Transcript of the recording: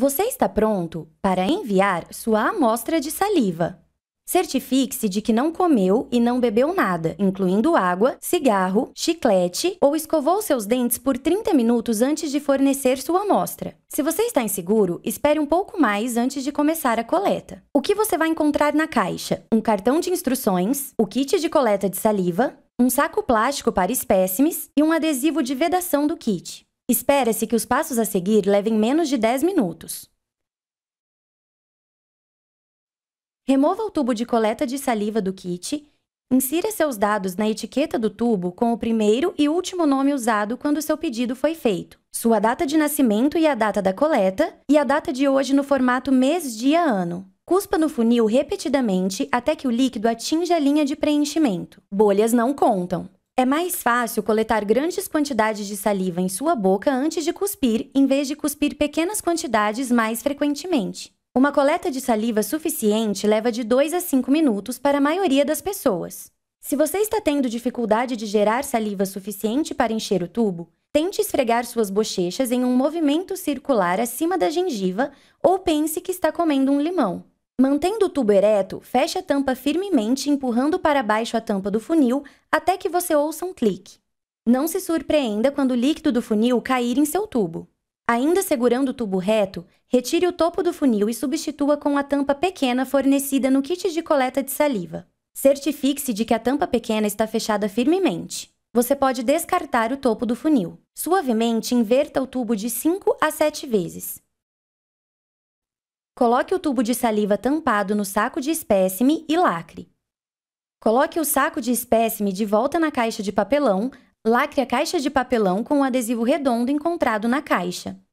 Você está pronto para enviar sua amostra de saliva. Certifique-se de que não comeu e não bebeu nada, incluindo água, cigarro, chiclete ou escovou seus dentes por 30 minutos antes de fornecer sua amostra. Se você está inseguro, espere um pouco mais antes de começar a coleta. O que você vai encontrar na caixa? Um cartão de instruções, o kit de coleta de saliva, um saco plástico para espécimes e um adesivo de vedação do kit. Espera-se que os passos a seguir levem menos de 10 minutos. Remova o tubo de coleta de saliva do kit, insira seus dados na etiqueta do tubo com o primeiro e último nome usado quando seu pedido foi feito, sua data de nascimento e a data da coleta, e a data de hoje no formato mês, dia, ano. Cuspa no funil repetidamente até que o líquido atinja a linha de preenchimento. Bolhas não contam. É mais fácil coletar grandes quantidades de saliva em sua boca antes de cuspir, em vez de cuspir pequenas quantidades mais frequentemente. Uma coleta de saliva suficiente leva de 2 a 5 minutos para a maioria das pessoas. Se você está tendo dificuldade de gerar saliva suficiente para encher o tubo, tente esfregar suas bochechas em um movimento circular acima da gengiva ou pense que está comendo um limão. Mantendo o tubo ereto, feche a tampa firmemente, empurrando para baixo a tampa do funil até que você ouça um clique. Não se surpreenda quando o líquido do funil cair em seu tubo. Ainda segurando o tubo reto, retire o topo do funil e substitua com a tampa pequena fornecida no kit de coleta de saliva. Certifique-se de que a tampa pequena está fechada firmemente. Você pode descartar o topo do funil. Suavemente inverta o tubo de 5 a 7 vezes. Coloque o tubo de saliva tampado no saco de espécime e lacre. Coloque o saco de espécime de volta na caixa de papelão, lacre a caixa de papelão com o adesivo redondo encontrado na caixa.